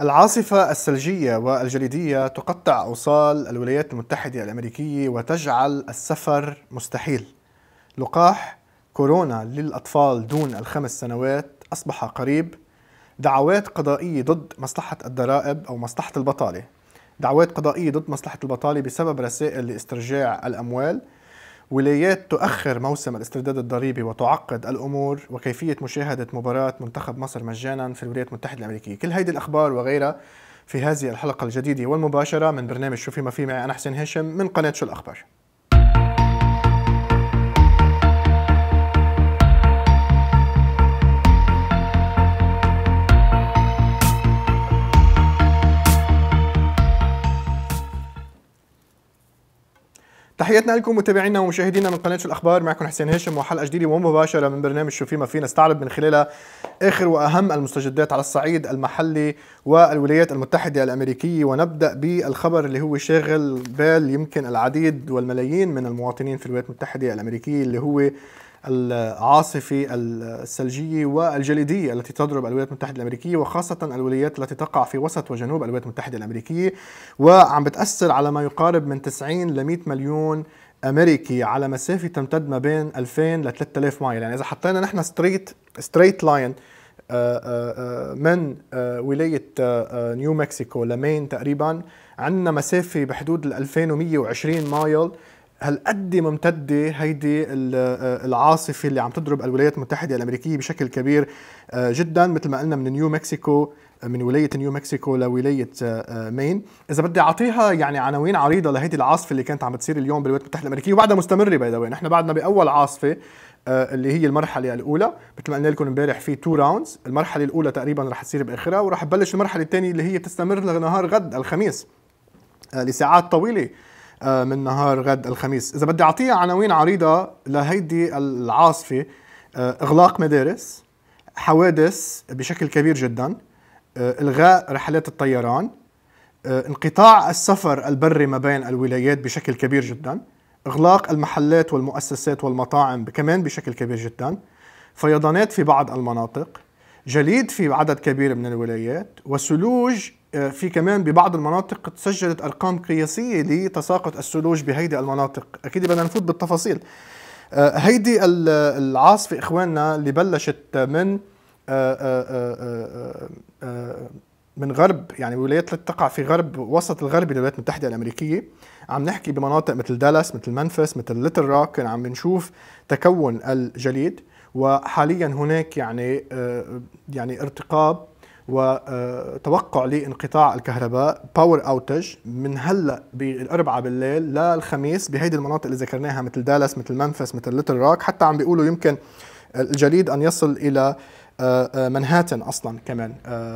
العاصفة الثلجية والجليدية تقطع أوصال الولايات المتحدة الأمريكية وتجعل السفر مستحيل. لقاح كورونا للأطفال دون الخمس سنوات أصبح قريب. دعوات قضائية ضد مصلحة الضرائب أو مصلحة البطالة. دعوات قضائية ضد مصلحة البطالة بسبب رسائل لاسترجاع الأموال ولايات تؤخر موسم الاسترداد الضريبي وتعقد الامور وكيفيه مشاهده مباراه منتخب مصر مجانا في الولايات المتحده الامريكيه، كل هيدي الاخبار وغيرها في هذه الحلقه الجديده والمباشره من برنامج شو في ما في معي انا حسين هاشم من قناه شو الاخبار. تحياتنا لكم متابعينا ومشاهدينا من قناه الاخبار معكم حسين هشام وحلقه جديده ومباشره من برنامج شو فيما فينا نستعرض من خلالها اخر واهم المستجدات على الصعيد المحلي والولايات المتحده الامريكيه ونبدا بالخبر اللي هو شاغل بال يمكن العديد والملايين من المواطنين في الولايات المتحده الامريكيه اللي هو العاصفة الثلجية والجليدية التي تضرب الولايات المتحدة الأمريكية وخاصة الولايات التي تقع في وسط وجنوب الولايات المتحدة الأمريكية وعم بتأثر على ما يقارب من 90 ل 100 مليون امريكي على مسافه تمتد ما بين 2000 ل 3000 مايل يعني اذا حطينا نحن ستريت ستريت لاين من آه، ولايه آه، آه، نيو مكسيكو لمين تقريبا عندنا مسافه بحدود ال 2120 مايل هالقد ممتدة هيدي العاصفة اللي عم تضرب الولايات المتحدة الأمريكية بشكل كبير آه، جدا مثل ما قلنا من نيو مكسيكو آه، من ولاية نيو مكسيكو لولاية آه، مين إذا بدي أعطيها يعني عناوين عريضة لهيدي العاصفة اللي كانت عم بتصير اليوم بالولايات المتحدة الأمريكية وبعدها مستمرة باي ذا نحن بعدنا بأول عاصفة اللي هي المرحلة الأولى مثل ما قلنا لكم امبارح في تو راوندز المرحلة الأولى تقريبا رح تصير بآخرها ورح تبلش المرحلة الثانية اللي هي تستمر لنهار غد الخميس لساعات طويلة آه، من نهار غد الخميس إذا بدي أعطيها عناوين عريضة لهيدي العاصفة آه، إغلاق مدارس حوادث بشكل كبير جدا آه، إلغاء رحلات الطيران انقطاع السفر البري ما بين الولايات بشكل كبير جدا إغلاق المحلات والمؤسسات والمطاعم كمان بشكل كبير جدا فيضانات في بعض المناطق جليد في عدد كبير من الولايات وثلوج آه، في كمان ببعض المناطق تسجلت ارقام قياسيه لتساقط الثلوج بهيدي المناطق اكيد بدنا نفوت بالتفاصيل آه، هيدي العاصفه اخواننا اللي بلشت من آه، من غرب يعني ولايات تقع في غرب وسط الغرب الولايات المتحده الامريكيه عم نحكي بمناطق مثل دالاس مثل منفس مثل ليتل روك عم نشوف تكون الجليد وحاليا هناك يعني آه، يعني ارتقاب وتوقع آه، لانقطاع الكهرباء باور اوتج من هلا بالاربعاء بالليل للخميس بهيدي المناطق اللي ذكرناها مثل دالاس مثل منفس مثل ليتل روك حتى عم بيقولوا يمكن الجليد ان يصل الى آه، منهاتن اصلا كمان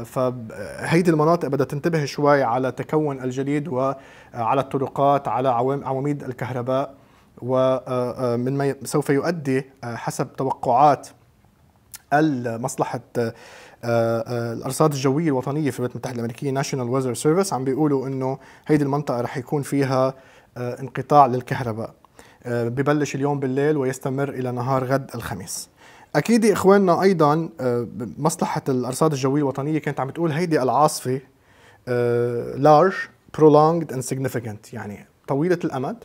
فهيدي المناطق بدها تنتبه شوي على تكون الجليد وعلى الطرقات على عواميد الكهرباء ومن آه، آه، ما سوف يؤدي آه، حسب توقعات مصلحة الارصاد الجويه الوطنيه في الولايات المتحده الامريكيه ناشونال ويزر سيرفيس عم بيقولوا انه هيدي المنطقه رح يكون فيها انقطاع للكهرباء ببلش اليوم بالليل ويستمر الى نهار غد الخميس اكيد اخواننا ايضا مصلحه الارصاد الجويه الوطنيه كانت عم بتقول هيدي العاصفه لارج prolonged and significant يعني طويله الامد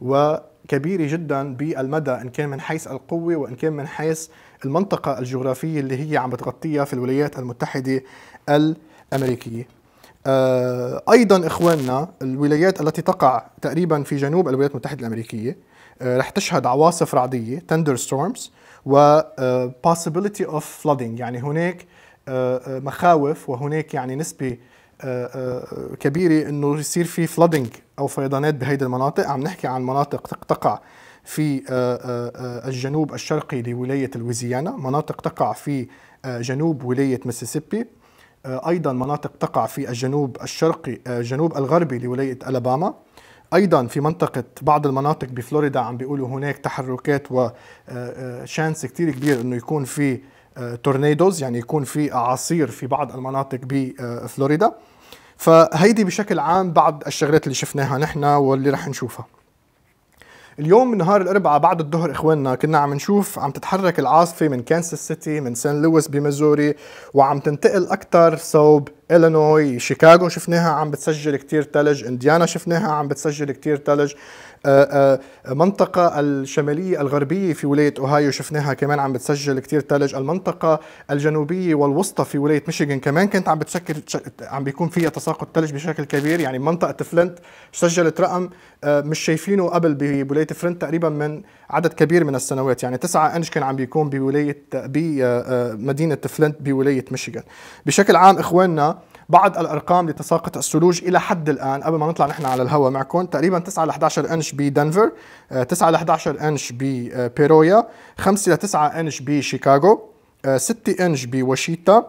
وكبيرة جدا بالمدى إن كان من حيث القوة وإن كان من حيث المنطقة الجغرافية اللي هي عم بتغطيها في الولايات المتحدة الأمريكية آه، أيضا إخواننا الولايات التي تقع تقريبا في جنوب الولايات المتحدة الأمريكية آه، رح تشهد عواصف رعدية تندر ستورمز و آه، possibility of flooding يعني هناك مخاوف وهناك يعني نسبة آه، آه، كبيره انه يصير في فلودنج او فيضانات بهيدي المناطق عم نحكي عن مناطق تقع في آه، الجنوب الشرقي لولايه لويزيانا مناطق تقع في جنوب ولايه ميسيسيبي ايضا مناطق تقع في الجنوب الشرقي جنوب الغربي لولايه الاباما ايضا في منطقه بعض المناطق بفلوريدا عم بيقولوا هناك تحركات وشانس كتير كبير انه يكون في تورنيدوز يعني يكون في اعاصير في بعض المناطق بفلوريدا فهيدي بشكل عام بعض الشغلات اللي شفناها نحن واللي رح نشوفها اليوم نهار الاربعاء بعد الظهر اخواننا كنا عم نشوف عم تتحرك العاصفه من كانساس سيتي من سان لويس بميزوري وعم تنتقل اكثر صوب الينوي شيكاغو شفناها عم بتسجل كتير ثلج انديانا شفناها عم بتسجل كتير ثلج المنطقة آه، آه، الشمالية الغربية في ولاية أوهايو شفناها كمان عم بتسجل كتير ثلج المنطقة الجنوبية والوسطى في ولاية ميشيغان كمان كانت عم بتسكر عم بيكون فيها تساقط ثلج بشكل كبير يعني منطقة فلنت سجلت رقم آه، مش شايفينه قبل بولاية فلنت تقريبا من عدد كبير من السنوات يعني 9 انش كان عم بيكون بولاية بمدينة فلنت بولاية ميشيغان بشكل عام إخواننا بعض الارقام لتساقط الثلوج الى حد الان قبل ما نطلع نحن على الهواء معكم تقريبا 9 ل 11 انش بدنفر 9 ل 11 انش ببيرويا 5 ل 9 انش بشيكاغو آه، 6 انش بوشيتا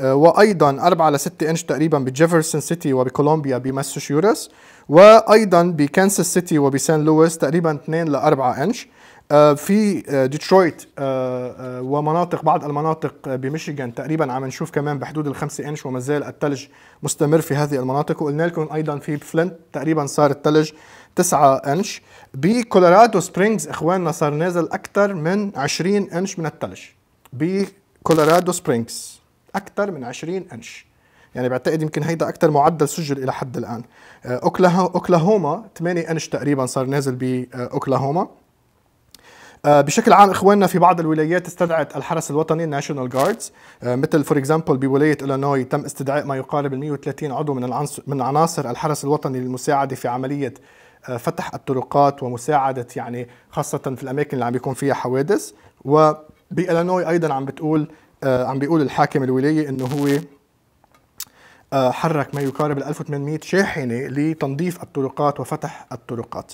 آه، وايضا 4 ل 6 انش تقريبا بجيفرسون سيتي وبكولومبيا بماسوشيورس وايضا بكانساس سيتي وبسان لويس تقريبا 2 ل 4 انش آه، في آه، ديترويت آه، ومناطق بعض المناطق بميشيغان تقريبا عم نشوف كمان بحدود الخمسة انش وما زال الثلج مستمر في هذه المناطق وقلنا لكم ايضا في فلنت تقريبا صار الثلج 9 انش بكولورادو سبرينجز اخواننا صار نازل اكثر من 20 انش من الثلج بكولورادو سبرينجز اكثر من 20 انش يعني بعتقد يمكن هيدا اكثر معدل سجل الى حد الان اوكلاهوما 8 انش تقريبا صار نازل باوكلاهوما آه، بشكل عام اخواننا في بعض الولايات استدعت الحرس الوطني الناشونال آه، جاردز مثل فور اكزامبل بولايه الينوي تم استدعاء ما يقارب ال 130 عضو من من عناصر الحرس الوطني للمساعده في عمليه آه، فتح الطرقات ومساعده يعني خاصه في الاماكن اللي عم بيكون فيها حوادث وبالينوي ايضا عم بتقول عم بيقول الحاكم الولايه انه هو آه، حرك ما يقارب 1800 شاحنة لتنظيف الطرقات وفتح الطرقات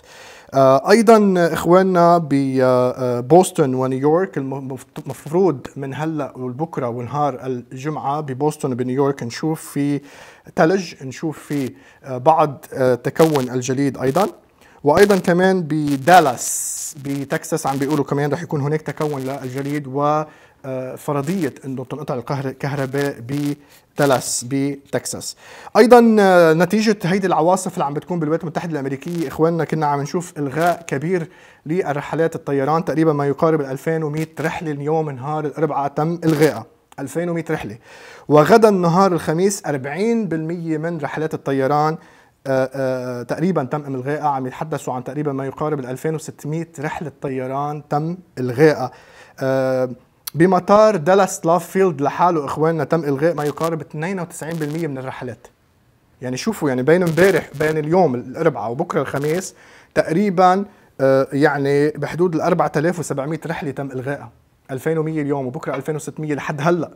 آه، أيضا إخواننا ببوسطن آه، ونيويورك المفروض من هلأ والبكرة ونهار الجمعة ببوسطن وبنيويورك نشوف في ثلج نشوف في بعض تكون الجليد أيضا وايضا كمان بدالاس بتكساس عم بيقولوا كمان رح يكون هناك تكون للجليد و فرضيه انه تنقطع الكهرباء بدالاس بتكساس ايضا نتيجه هيدي العواصف اللي عم بتكون بالولايات المتحده الامريكيه اخواننا كنا عم نشوف الغاء كبير لرحلات الطيران تقريبا ما يقارب 2100 رحله اليوم نهار الاربعاء تم الغائها 2100 رحله وغدا نهار الخميس 40% من رحلات الطيران آه، آه، تقريبا تم الغائها عم يتحدثوا عن تقريبا ما يقارب 2600 رحله طيران تم الغائها آه، بمطار دالاس لاف فيلد لحاله اخواننا تم الغاء ما يقارب 92% من الرحلات يعني شوفوا يعني بين امبارح بين اليوم الاربعاء وبكره الخميس تقريبا آه، يعني بحدود ال 4700 رحله تم الغائها 2100 اليوم وبكره 2600 لحد هلا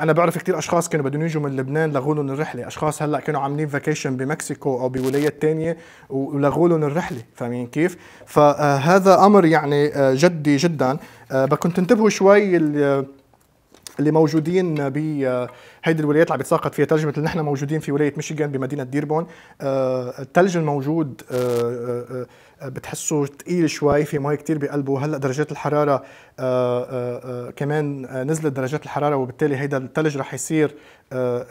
انا بعرف كثير اشخاص كانوا بدهم يجوا من لبنان لغوا لهم الرحله اشخاص هلا كانوا عاملين فاكيشن بمكسيكو او بولايات تانية ولغوا لهم الرحله فاهمين كيف فهذا امر يعني آه، جدي جدا آه، بدكم تنتبهوا شوي آه، اللي موجودين بهيدي الولايات اللي عم يتساقط فيها تلج مثل نحن موجودين في ولايه ميشيغان بمدينه ديربون الثلج الموجود بتحسوا ثقيل شوي في مي كثير بقلبه هلا درجات الحراره آه، آه، آه، كمان نزلت درجات الحراره وبالتالي هيدا الثلج رح يصير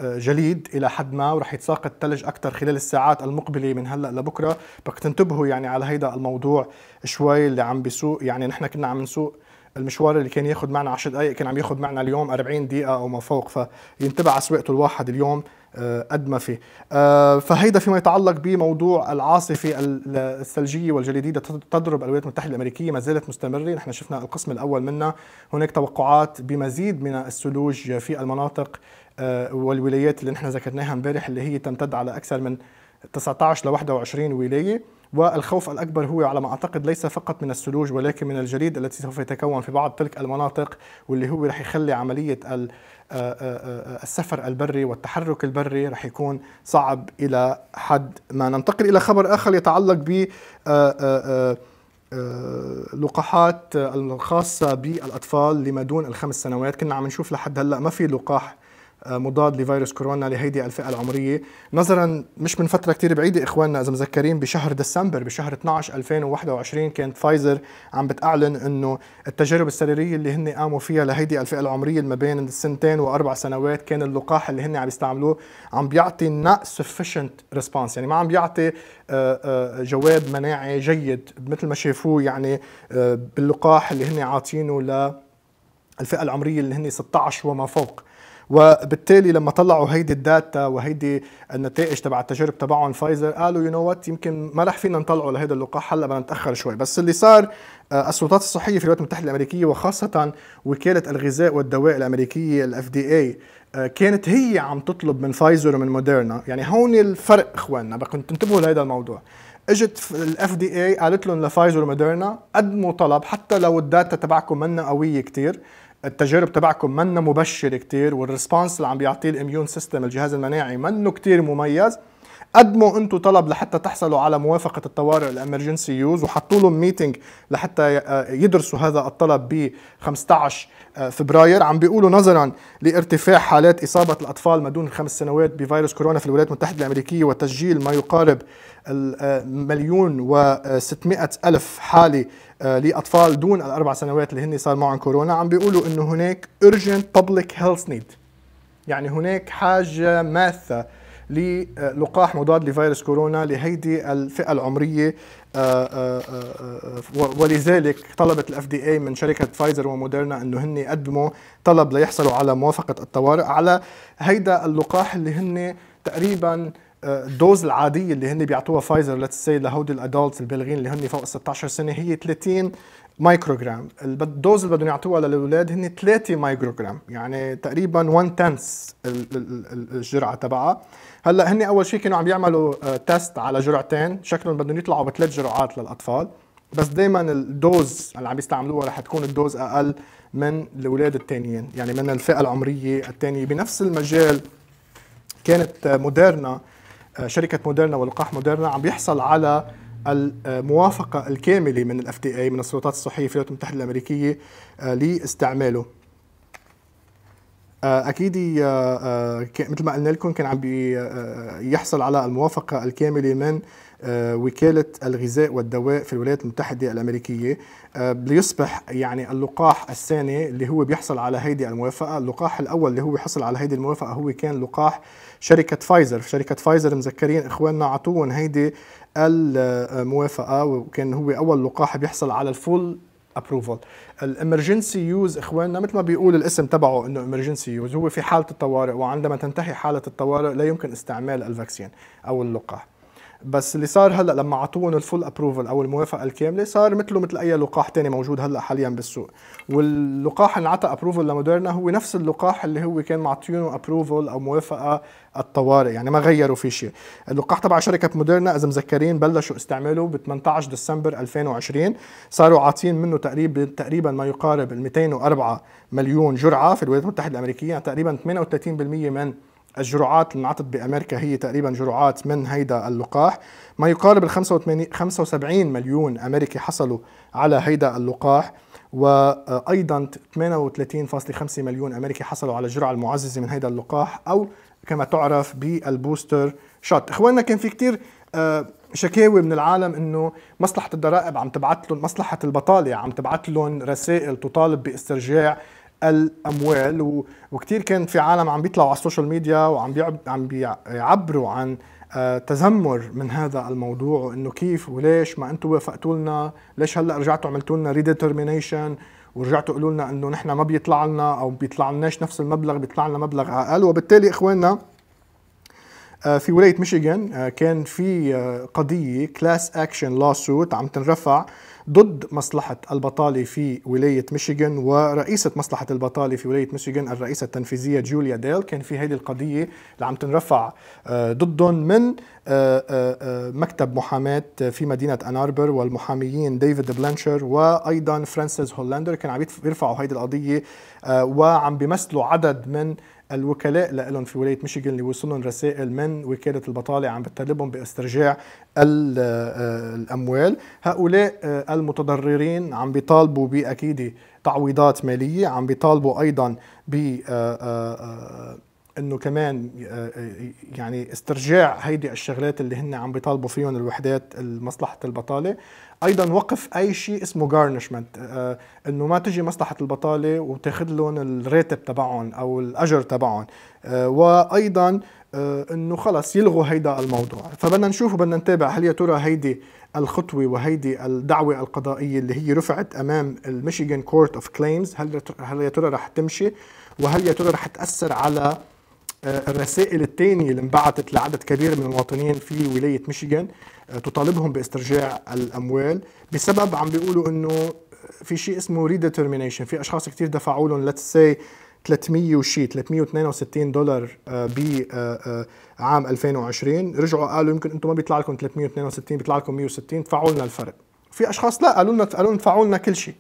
جليد الى حد ما ورح يتساقط الثلج اكثر خلال الساعات المقبله من هلا لبكره بدك تنتبهوا يعني على هيدا الموضوع شوي اللي عم بيسوق يعني نحن كنا عم نسوق المشوار اللي كان ياخذ معنا 10 دقائق كان عم ياخذ معنا اليوم 40 دقيقه او ما فوق فينتبه على سواقته الواحد اليوم آه، قد ما في آه، فهيدا فيما يتعلق بموضوع العاصفة الثلجية والجليدية تضرب الولايات المتحدة الأمريكية ما زالت مستمرة نحن شفنا القسم الأول منها هناك توقعات بمزيد من الثلوج في المناطق آه، والولايات اللي نحن ذكرناها امبارح اللي هي تمتد على أكثر من 19 ل 21 ولاية والخوف الأكبر هو على ما أعتقد ليس فقط من الثلوج ولكن من الجليد التي سوف يتكون في بعض تلك المناطق واللي هو رح يخلي عملية آه، آه، آه، السفر البري والتحرك البري رح يكون صعب إلى حد ما ننتقل إلى خبر آخر يتعلق ب لقاحات الخاصة بالأطفال لما دون الخمس سنوات كنا عم نشوف لحد هلأ ما في لقاح آه، مضاد لفيروس كورونا لهيدي الفئه العمريه نظرا مش من فتره كتير بعيده اخواننا اذا مذكرين بشهر ديسمبر بشهر 12 2021 كانت فايزر عم بتعلن انه التجارب السريريه اللي هن قاموا فيها لهيدي الفئه العمريه ما بين السنتين واربع سنوات كان اللقاح اللي هن عم يستعملوه عم بيعطي not sufficient response يعني ما عم بيعطي آه، آه، جواب مناعي جيد مثل ما شافوه يعني باللقاح اللي هن عاطينه ل الفئه العمريه اللي هن 16 وما فوق وبالتالي لما طلعوا هيدي الداتا وهيدي النتائج تبع التجارب تبعهم فايزر قالوا يو نو وات يمكن ما رح فينا نطلعوا لهيدا اللقاح هلا بدنا نتاخر شوي بس اللي صار آه، السلطات الصحيه في الولايات المتحده الامريكيه وخاصه وكاله الغذاء والدواء الامريكيه الاف دي اي آه، كانت هي عم تطلب من فايزر ومن موديرنا يعني هون الفرق اخواننا بدكم تنتبهوا لهذا الموضوع اجت الاف دي اي قالت لهم لفايزر وموديرنا قدموا طلب حتى لو الداتا تبعكم منا قويه كتير التجارب تبعكم منا مبشره كتير والريسبونس اللي عم بيعطيه الاميون سيستم الجهاز المناعي منه كتير مميز قدموا انتم طلب لحتى تحصلوا على موافقه الطوارئ الامرجنسي يوز وحطوا لهم ميتنج لحتى آه، يدرسوا هذا الطلب ب 15 آه، فبراير عم بيقولوا نظرا لارتفاع حالات اصابه الاطفال ما دون الخمس سنوات بفيروس كورونا في الولايات المتحده الامريكيه وتسجيل ما يقارب آه، مليون و600 الف حاله آه، لاطفال دون الاربع سنوات اللي هن صار معهم كورونا عم بيقولوا انه هناك urgent public health need يعني هناك حاجه ماثه للقاح مضاد لفيروس كورونا لهيدي الفئه العمريه آه، آه، ولذلك طلبت الاف دي اي من شركه فايزر وموديرنا انه هن يقدموا طلب ليحصلوا على موافقه الطوارئ على هيدا اللقاح اللي هن تقريبا الدوز العاديه اللي هن بيعطوها فايزر ليتس سي لهودي الادولتس البالغين اللي هن فوق ال 16 سنه هي 30 مايكروغرام الدوز اللي بدهم يعطوها للاولاد هن 3 مايكروغرام يعني تقريبا 1 تنس الجرعه تبعها هلا هن اول شيء كانوا عم يعملوا تيست آه، على جرعتين شكلهم بدهم يطلعوا بثلاث جرعات للاطفال بس دائما الدوز اللي عم يستعملوها رح تكون الدوز اقل من الاولاد الثانيين يعني من الفئه العمريه الثانيه بنفس المجال كانت موديرنا شركه موديرنا ولقاح موديرنا عم بيحصل على الموافقه الكامله من الاف دي اي من السلطات الصحيه في الولايات المتحده الامريكيه آه، لاستعماله آه، اكيد آه، مثل ما قلنا لكم كان عم بيحصل على الموافقه الكامله من آه، وكالة الغذاء والدواء في الولايات المتحدة الأمريكية آه، ليصبح يعني اللقاح الثاني اللي هو بيحصل على هيدي الموافقة اللقاح الأول اللي هو حصل على هيدي الموافقة هو كان لقاح شركة فايزر شركة فايزر مذكرين إخواننا عطوهم هيدي الموافقة وكان هو أول لقاح بيحصل على الفول ابروفال الامرجنسي يوز اخواننا مثل ما بيقول الاسم تبعه انه امرجنسي يوز هو في حاله الطوارئ وعندما تنتهي حاله الطوارئ لا يمكن استعمال الفاكسين او اللقاح بس اللي صار هلا لما عطوهم الفول ابروفل او الموافقه الكامله صار مثله مثل اي لقاح تاني موجود هلا حاليا بالسوق واللقاح اللي انعطى ابروفل لموديرنا هو نفس اللقاح اللي هو كان معطيونه ابروفل او موافقه الطوارئ يعني ما غيروا في شيء اللقاح تبع شركه موديرنا اذا مذكرين بلشوا استعماله ب 18 ديسمبر 2020 صاروا عاطين منه تقريبا تقريبا ما يقارب ال 204 مليون جرعه في الولايات المتحده الامريكيه يعني تقريبا 38% من الجرعات اللي انعطت بامريكا هي تقريبا جرعات من هيدا اللقاح ما يقارب ال 75 مليون امريكي حصلوا على هيدا اللقاح وايضا 38.5 مليون امريكي حصلوا على الجرعه المعززه من هيدا اللقاح او كما تعرف بالبوستر شوت اخواننا كان في كثير آه، شكاوي من العالم انه مصلحه الضرائب عم تبعث لهم مصلحه البطاله عم تبعث لهم رسائل تطالب باسترجاع الاموال وكثير كان في عالم عم بيطلعوا على السوشيال ميديا وعم عم بيعبروا عن آه، تذمر من هذا الموضوع وانه كيف وليش ما انتم وافقتوا لنا ليش هلا رجعتوا عملتوا لنا ريديترمينيشن ورجعتوا قولوا لنا انه نحن ما بيطلع لنا او بيطلع لناش نفس المبلغ بيطلع لنا مبلغ اقل وبالتالي اخواننا آه، في ولايه ميشيغان آه، كان في قضيه كلاس اكشن لاسوت عم تنرفع ضد مصلحة البطالة في ولاية ميشيغان ورئيسة مصلحة البطالة في ولاية ميشيغان الرئيسة التنفيذية جوليا ديل كان في هذه القضية اللي عم تنرفع آه، ضدهم من آه، آه، مكتب محاماة في مدينة أناربر والمحاميين ديفيد بلانشر وأيضا فرانسيس هولاندر كان عم يرفعوا هذه القضية وعم بيمثلوا عدد من الوكلاء لهم في ولايه ميشيغان اللي وصلهم رسائل من وكاله البطاله عم بتطالبهم باسترجاع آه، الاموال هؤلاء آه، المتضررين عم بيطالبوا باكيد تعويضات ماليه عم بيطالبوا ايضا ب آه، انه كمان يعني استرجاع هيدي الشغلات اللي هن عم بيطالبوا فيهم الوحدات مصلحه البطاله ايضا وقف اي شيء اسمه جارنشمنت آه انه ما تجي مصلحه البطاله وتاخذ لهم الراتب تبعهم او الاجر تبعهم آه وايضا آه انه خلص يلغوا هيدا الموضوع فبدنا نشوف وبدنا نتابع هل يا ترى هيدي الخطوه وهيدي الدعوه القضائيه اللي هي رفعت امام الميشيغان كورت اوف كليمز هل هل يا ترى رح تمشي وهل يا ترى رح تاثر على آه، الرسائل الثانية اللي انبعتت لعدد كبير من المواطنين في ولاية ميشيغان آه، تطالبهم باسترجاع الأموال بسبب عم بيقولوا إنه آه، في شيء اسمه ريديترمينيشن في أشخاص كثير دفعوا لهم ليتس سي 300 وشي 362 دولار ب عام 2020 رجعوا قالوا يمكن انتم ما بيطلع لكم 362 بيطلع لكم 160 دفعوا لنا الفرق في اشخاص لا قالوا لنا قالوا لنا دفعوا لنا كل شيء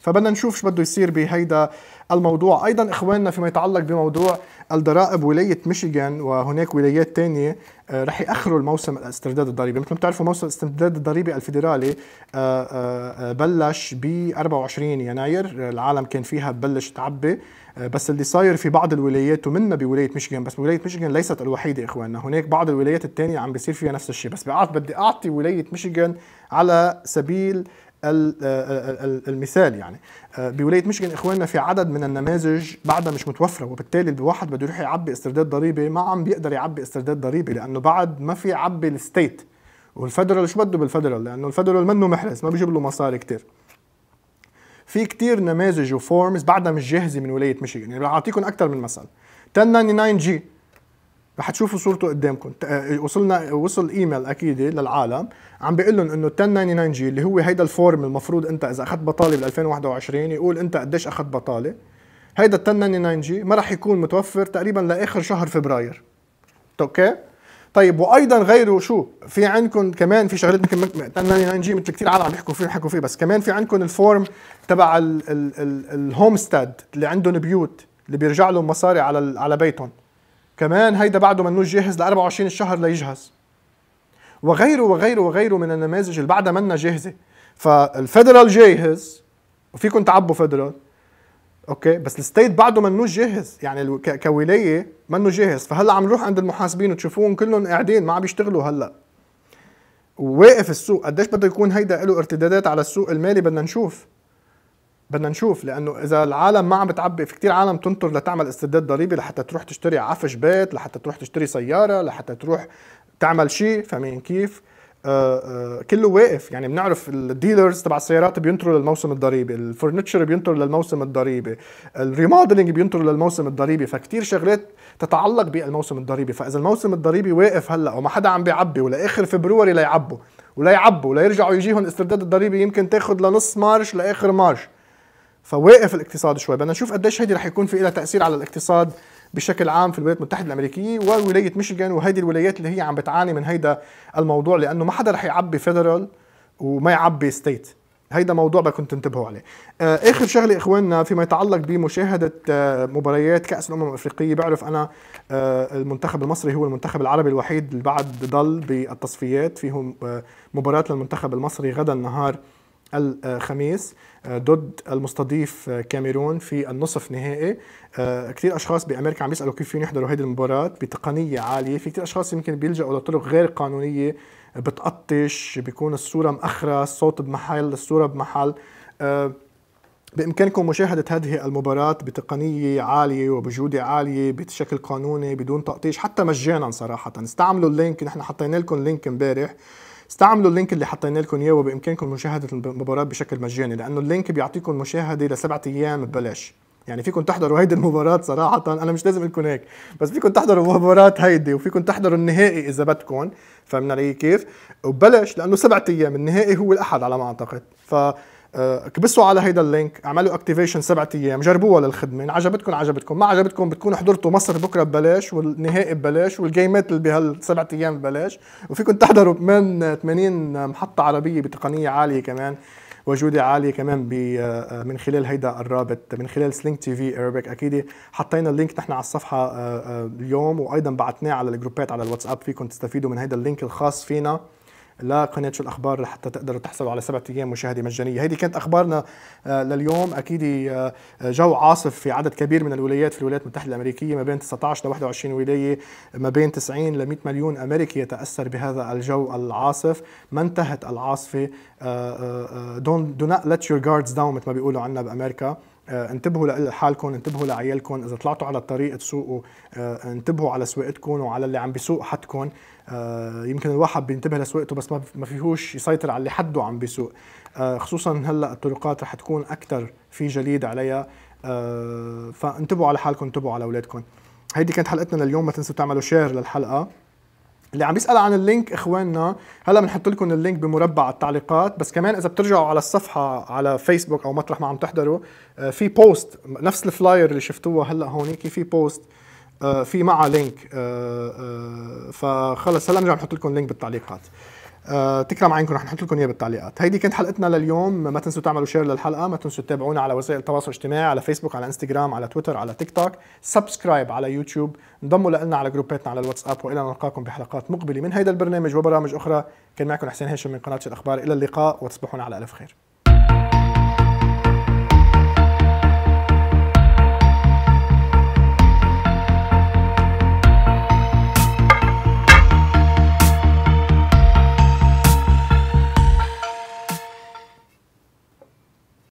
فبدنا نشوف شو بده يصير بهيدا الموضوع أيضا إخواننا فيما يتعلق بموضوع الضرائب ولاية ميشيغان وهناك ولايات ثانيه آه، رح يأخروا الموسم الاسترداد الضريبي مثل ما بتعرفوا موسم الاسترداد الضريبي الفيدرالي آه، آه، بلش ب 24 يناير العالم كان فيها بلش تعبي بس اللي صاير في بعض الولايات ومنا بولايه ميشيغان بس ولايه ميشيغان ليست الوحيده اخواننا هناك بعض الولايات الثانيه عم بيصير فيها نفس الشيء بس بدي اعطي ولايه ميشيغان على سبيل آه، آه، المثال يعني آه، بولايه ميشيغان اخواننا في عدد من النماذج بعدها مش متوفره وبالتالي الواحد بده يروح يعبي استرداد ضريبي ما عم بيقدر يعبي استرداد ضريبي لانه بعد ما في عبي الستيت والفدرال شو بده بالفدرال لانه الفدرال منه محرز ما بيجيب له مصاري كتير في كتير نماذج وفورمز بعدها مش جاهزه من ولايه ميشيغان يعني بعطيكم اكثر من مثل 1099 جي رح تشوفوا صورته قدامكم آه، وصلنا وصل ايميل اكيد للعالم عم بيقول لهم انه 1099 جي اللي هو هيدا الفورم المفروض انت اذا اخذت بطاله بال 2021 يقول انت قديش اخذت بطاله هيدا 1099 جي ما رح يكون متوفر تقريبا لاخر شهر فبراير اوكي طيب وايضا غيره شو في عندكم كمان في شغلات يمكن 1099 جي مثل كثير عالم عم يحكوا فيه حكوا فيه بس كمان في عندكم الفورم تبع الهومستاد اللي عندهم بيوت اللي بيرجع لهم مصاري على على بيتهم كمان هيدا بعده منوش جاهز ل 24 الشهر ليجهز وغيره وغيره وغيره من النماذج اللي بعدها منا جاهزه فالفيدرال جاهز وفيكم تعبوا فيدرال اوكي بس الستيت بعده منوش جاهز يعني كولايه منه جاهز فهلا عم نروح عند المحاسبين وتشوفوهم كلهم قاعدين ما عم يشتغلوا هلا وواقف السوق قديش بده يكون هيدا له ارتدادات على السوق المالي بدنا نشوف بدنا نشوف لانه اذا العالم ما عم بتعبي في كثير عالم تنطر لتعمل استرداد ضريبي لحتى تروح تشتري عفش بيت لحتى تروح تشتري سياره لحتى تروح تعمل شيء فاهمين كيف آه، آه، كله واقف يعني بنعرف الديلرز تبع السيارات بينطروا للموسم الضريبي الفرنتشر بينطر للموسم الضريبي الريموديلينج بينطروا للموسم الضريبي فكتير شغلات تتعلق بالموسم الضريبي فاذا الموسم الضريبي واقف هلا وما حدا عم بيعبي ولاخر فبروري ليعبوا ولا يعبوا ولا يرجعوا يجيهم استرداد الضريبي يمكن تاخذ لنص مارش لاخر مارش فواقف الاقتصاد شوي بدنا نشوف قديش هيدي رح يكون في لها تاثير على الاقتصاد بشكل عام في الولايات المتحده الامريكيه وولايه ميشيغان وهيدي الولايات اللي هي عم بتعاني من هيدا الموضوع لانه ما حدا رح يعبي فيدرال وما يعبي ستيت هيدا موضوع بدكم تنتبهوا عليه آه، اخر شغله اخواننا فيما يتعلق بمشاهده آه، مباريات كاس الامم الافريقيه بعرف انا آه، المنتخب المصري هو المنتخب العربي الوحيد اللي بعد ضل بالتصفيات فيهم مباراه للمنتخب المصري غدا نهار الخميس آه، ضد المستضيف آه، كاميرون في النصف نهائي آه، كثير اشخاص بامريكا عم بيسالوا كيف فيهم يحضروا هذه المباراه بتقنيه عاليه في كثير اشخاص يمكن بيلجأوا لطرق غير قانونيه بتقطش بيكون الصوره مأخرة الصوت بمحل الصوره بمحل بإمكانكم مشاهدة هذه المباراة بتقنية عالية وبجودة عالية بشكل قانوني بدون تقطيش حتى مجانا صراحة استعملوا اللينك نحن حطينا لكم لينك امبارح استعملوا اللينك اللي حطينا لكم اياه وبامكانكم مشاهده المباراه بشكل مجاني لانه اللينك بيعطيكم مشاهده لسبعة ايام ببلاش يعني فيكم تحضروا هيدي المباراة صراحة أنا مش لازم لكم هيك بس فيكم تحضروا مباراة هيدي وفيكم تحضروا النهائي إذا بدكم فهمنا علي كيف وبلش لأنه سبعة أيام النهائي هو الأحد على ما أعتقد ف كبسوا على هيدا اللينك اعملوا اكتيفيشن سبعة ايام جربوها للخدمه ان عجبتكم عجبتكم ما عجبتكم بتكونوا حضرتوا مصر بكره ببلاش والنهائي ببلاش والجيمات اللي بهالسبعة ايام ببلاش وفيكم تحضروا كمان 80 محطه عربيه بتقنيه عاليه كمان وجودة عالية كمان آه، من خلال هيدا الرابط من خلال سلينك تي في ارابيك اكيد حطينا اللينك نحن على الصفحة آه، آه، اليوم وايضا بعثناه على الجروبات على الواتساب فيكم تستفيدوا من هيدا اللينك الخاص فينا لقناة شو الاخبار لحتى تقدروا تحصلوا على سبعة ايام مشاهده مجانيه هيدي كانت اخبارنا آه، لليوم اكيد آه، جو عاصف في عدد كبير من الولايات في الولايات المتحده الامريكيه ما بين 19 ل 21 ولايه ما بين 90 ل 100 مليون امريكي يتاثر بهذا الجو العاصف ما انتهت العاصفه آه، don't, do not ليت يور جاردز داون مثل ما بيقولوا عنا بامريكا آه، انتبهوا لحالكم انتبهوا لعيالكم اذا طلعتوا على الطريق تسوقوا آه، انتبهوا على سواقتكم وعلى اللي عم بيسوق حدكم آه، يمكن الواحد بينتبه لسواقته بس ما فيهوش يسيطر على اللي حده عم بيسوق خصوصا هلا الطرقات رح تكون اكثر في جليد عليها فانتبهوا على حالكم انتبهوا على اولادكم هيدي كانت حلقتنا لليوم ما تنسوا تعملوا شير للحلقه اللي عم بيسال عن اللينك اخواننا هلا بنحط لكم اللينك بمربع التعليقات بس كمان اذا بترجعوا على الصفحه على فيسبوك او مطرح ما عم تحضروا آه، في بوست نفس الفلاير اللي شفتوه هلا هونيك في بوست آه، في معه لينك آه، فخلص هلا بنرجع نحط لكم لينك بالتعليقات أه تكرم عينكم رح نحط لكم اياه بالتعليقات هيدي كانت حلقتنا لليوم ما تنسوا تعملوا شير للحلقه ما تنسوا تتابعونا على وسائل التواصل الاجتماعي على فيسبوك على انستغرام على تويتر على تيك توك سبسكرايب على يوتيوب انضموا لنا على جروباتنا على الواتساب والى نلقاكم بحلقات مقبله من هيدا البرنامج وبرامج اخرى كان معكم حسين هاشم من قناه الاخبار الى اللقاء وتصبحون على الف خير